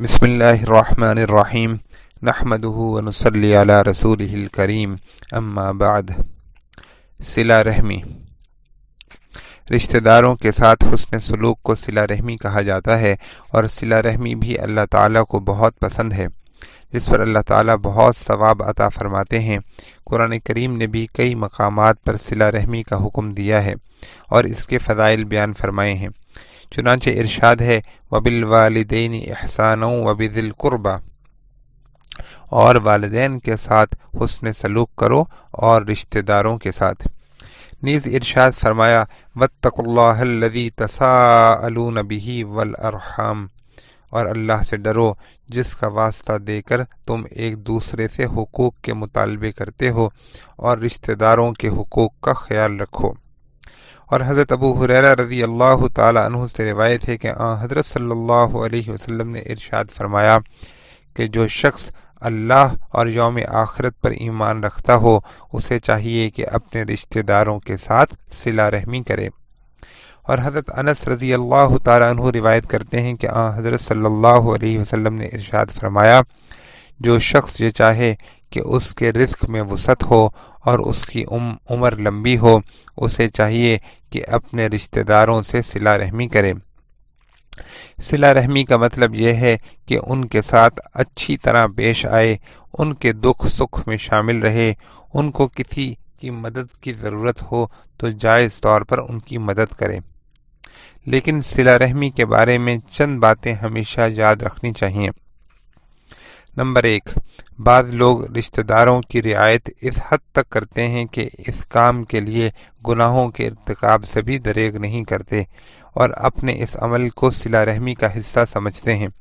बसमीम नहमदली रसूल करीम अम्मा बाद सिला रहमी रिश्तेदारों के साथ हुसन सलूक को सिला रहमी कहा जाता है और सिला रहमी भी अल्लाह ताला को बहुत पसंद है जिस पर अल्लाह ताला बहुत सवाब अता फरमाते हैं कुरान करीम ने भी कई मकामात पर सिला रहमी का हुक्म दिया है और इसके फ़जाइल बयान फरमाए हैं चुनानचे इरशाद है वबिल वालदेन एहसान वबिल कुरबा और वालदेन के साथ हसन सलूक करो और रिश्तेदारों के साथ नीज इरशाद फरमाया वत्तकुल्लाजी तसाअलू नबी वल अरहम और अल्लाह से डरो जिसका वास्ता देकर तुम एक दूसरे से हकूक़ के मुतालबे करते हो और रिश्तेदारों के हकूक़ का ख्याल रखो और हज़रत अबू हुररा रजी अल्लाह तु से रिवायत है कि हज़रत सल्लल्लाहु अलैहि वसल्लम ने इरशाद फरमाया कि जो शख्स अल्लाह और योम आखरत पर ईमान रखता हो उसे चाहिए कि अपने रिश्तेदारों के साथ सिला रहमी करे और हज़रत अनस रजी अल्लाह तु रिवायत करते हैं कि हज़रत सल्लल्लाहु अलैहि वसल्लम ने इरशाद फरमाया जो शख्स ये चाहे कि उसके रिस्क में वसत हो और उसकी उम, उम्र लंबी हो उसे चाहिए कि अपने रिश्तेदारों से सिला रहमी करे सिला रहमी का मतलब यह है कि उनके साथ अच्छी तरह पेश आए उनके दुख सुख में शामिल रहे उनको किसी की मदद की ज़रूरत हो तो जायज़ तौर पर उनकी मदद करें लेकिन सिला रहमी के बारे में चंद बातें हमेशा याद रखनी चाहिए नंबर एक बाद लोग रिश्तेदारों की रियायत इस हद तक करते हैं कि इस काम के लिए गुनाहों के इरतकाब से भी दरेग नहीं करते और अपने इस अमल को सिला रहमी का हिस्सा समझते हैं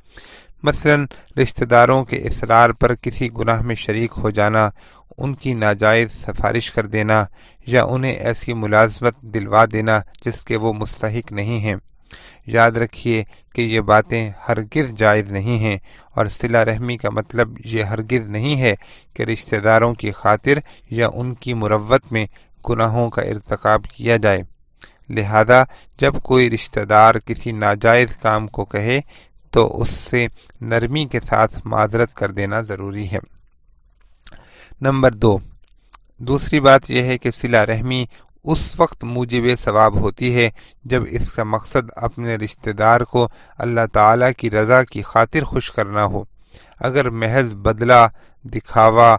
मसलन रिश्तेदारों के इसरार पर किसी गुनाह में शरीक हो जाना उनकी नाजायज सिफारिश कर देना या उन्हें ऐसी मुलाजमत दिलवा देना जिसके वो मुस्तक नहीं हैं याद रखिए कि ये बातें हरगिज़ जायज़ नहीं हैं और सिला रहमी का मतलब ये हरगिज़ नहीं है कि रिश्तेदारों की खातिर या उनकी मुरवत में गुनाहों का इरतकब किया जाए लिहाजा जब कोई रिश्तेदार किसी नाजायज़ काम को कहे तो उससे नरमी के साथ माजरत कर देना ज़रूरी है नंबर दो दूसरी बात यह है कि सिला रहमी उस वक्त वे सवाब होती है जब इसका मकसद अपने रिश्तेदार को अल्लाह ताला की रज़ा की खातिर खुश करना हो अगर महज बदला दिखावा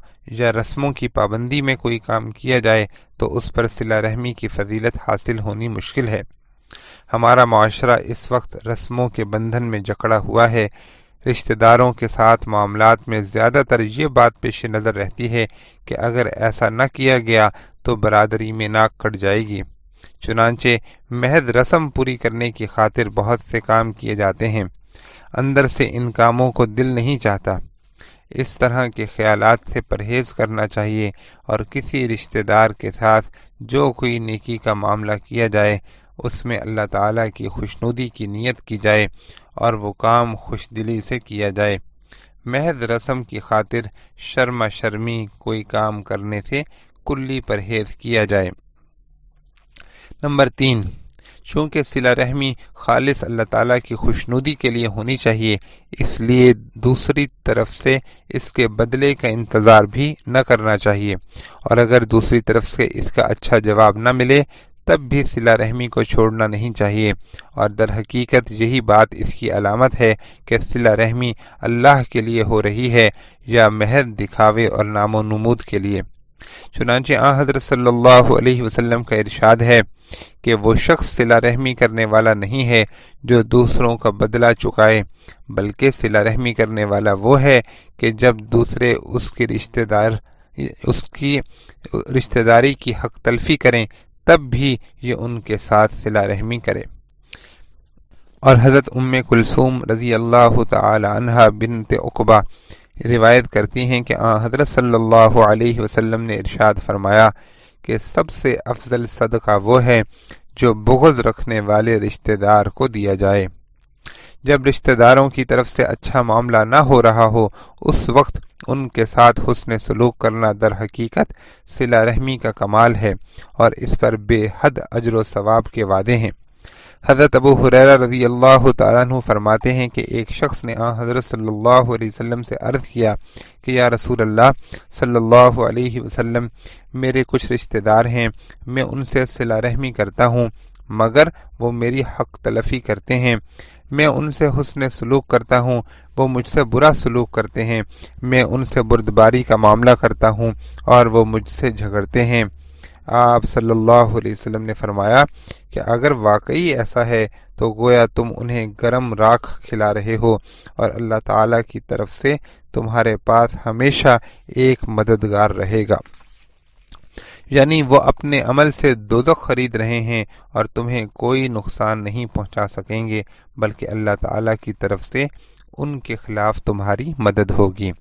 या रस्मों की पाबंदी में कोई काम किया जाए तो उस पर सिला रहमी की फजीलत हासिल होनी मुश्किल है हमारा माशरा इस वक्त रस्मों के बंधन में जकड़ा हुआ है रिश्तेदारों के साथ मामला में ज़्यादातर ये बात पेश नज़र रहती है कि अगर ऐसा न किया गया तो बरदरी में नाक कट जाएगी चुनानचे महद रस्म पूरी करने की खातिर बहुत से काम किए जाते हैं अंदर से इन कामों को दिल नहीं चाहता इस तरह के ख्यालात से परहेज करना चाहिए और किसी रिश्तेदार के साथ जो कोई नेकी का मामला किया जाए उसमें अल्लाह ताला की खुशनुदी की नीयत की जाए और वो काम खुश दिली से किया जाए महज रस्म की खातिर शर्मा शर्मी कोई काम करने से कुल्ली परहेज किया जाए नंबर तीन चूंकि सिला रहमी खालिस अल्लाह ताला की खुशनुदी के लिए होनी चाहिए इसलिए दूसरी तरफ से इसके बदले का इंतज़ार भी न करना चाहिए और अगर दूसरी तरफ से इसका अच्छा जवाब न मिले तब भी सिला रहमी को छोड़ना नहीं चाहिए और दर हकीकत यही बात इसकी अलामत है कि सिला रहमी अल्लाह के लिए हो रही है या महद दिखावे और नामो नमूद के लिए चुनाच आ हजरत सल्ला वसलम का इरशाद है कि वो शख्स सिला रहमी करने वाला नहीं है जो दूसरों का बदला चुकाए बल्कि सिला रहमी करने वाला वो है कि जब दूसरे उसके रिश्तेदार उसकी रिश्तेदारी की हक तलफी करें तब भी ये उनके साथ सिला रहमी करे और हज़रत उम्म कुलसूम रज़ी अल्लाह तहा बिन तकबा रिवायत करती हैं कि आ हाँ, हज़रत सल्लल्लाहु अलैहि वसल्लम ने इरशाद फरमाया कि सबसे अफजल सदका वो है जो बुगज़ रखने वाले रिश्तेदार को दिया जाए जब रिश्तेदारों की तरफ से अच्छा मामला ना हो रहा हो उस वक्त उनके साथ हुसन सलूक करना दर हकीकत सिला रहमी का कमाल है और इस पर बेहद अजर सवाब के वादे हैं हज़रत अबू हुर रजी अल्लाह तु फरमाते हैं कि एक शख्स ने आ हज़रत सल्लल्लाहु अलैहि वसल्लम से अर्ज़ किया कि या रसूल अल्लाह सल्लल्लाहु अलैहि वसल्लम मेरे कुछ रिश्तेदार हैं मैं उनसे सिला रहमी करता हूँ मगर वो मेरी हक तलफ़ी करते हैं मैं उनसे हुसन सलूक करता हूँ वो मुझसे बुरा सलूक करते हैं मैं उनसे बुरदबारी का मामला करता हूँ और वो मुझसे झगड़ते हैं आप सल्लल्लाहु अलैहि वसल्लम ने फरमाया कि अगर वाकई ऐसा है तो गोया तुम उन्हें गरम राख खिला रहे हो और अल्लाह ताला की तरफ से तुम्हारे पास हमेशा एक मददगार रहेगा यानी वो अपने अमल से दोजख खरीद रहे हैं और तुम्हें कोई नुकसान नहीं पहुंचा सकेंगे बल्कि अल्लाह ताला की तरफ से उनके खिलाफ तुम्हारी मदद होगी